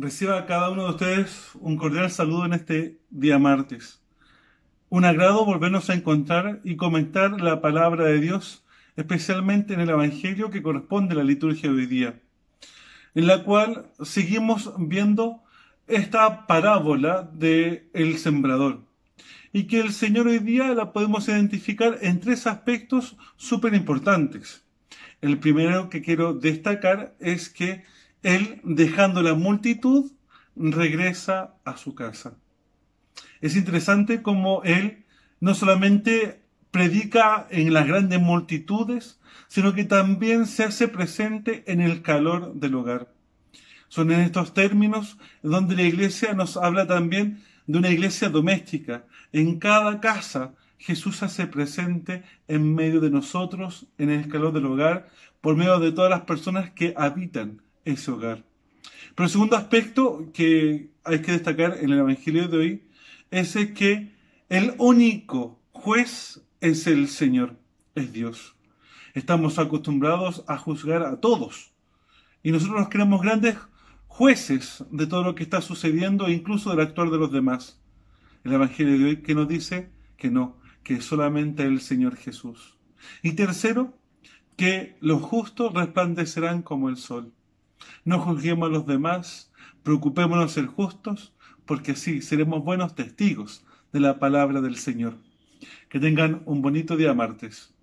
Reciba a cada uno de ustedes un cordial saludo en este día martes. Un agrado volvernos a encontrar y comentar la palabra de Dios, especialmente en el Evangelio que corresponde a la liturgia de hoy día, en la cual seguimos viendo esta parábola de el sembrador y que el Señor hoy día la podemos identificar en tres aspectos súper importantes. El primero que quiero destacar es que él, dejando la multitud, regresa a su casa. Es interesante cómo Él no solamente predica en las grandes multitudes, sino que también se hace presente en el calor del hogar. Son en estos términos donde la iglesia nos habla también de una iglesia doméstica. En cada casa Jesús hace presente en medio de nosotros, en el calor del hogar, por medio de todas las personas que habitan ese hogar. Pero el segundo aspecto que hay que destacar en el Evangelio de hoy es que el único juez es el Señor, es Dios. Estamos acostumbrados a juzgar a todos y nosotros nos creemos grandes jueces de todo lo que está sucediendo e incluso del actuar de los demás. El Evangelio de hoy que nos dice que no, que solamente el Señor Jesús. Y tercero, que los justos resplandecerán como el sol. No juzguemos a los demás, preocupémonos ser justos, porque así seremos buenos testigos de la palabra del Señor. Que tengan un bonito día martes.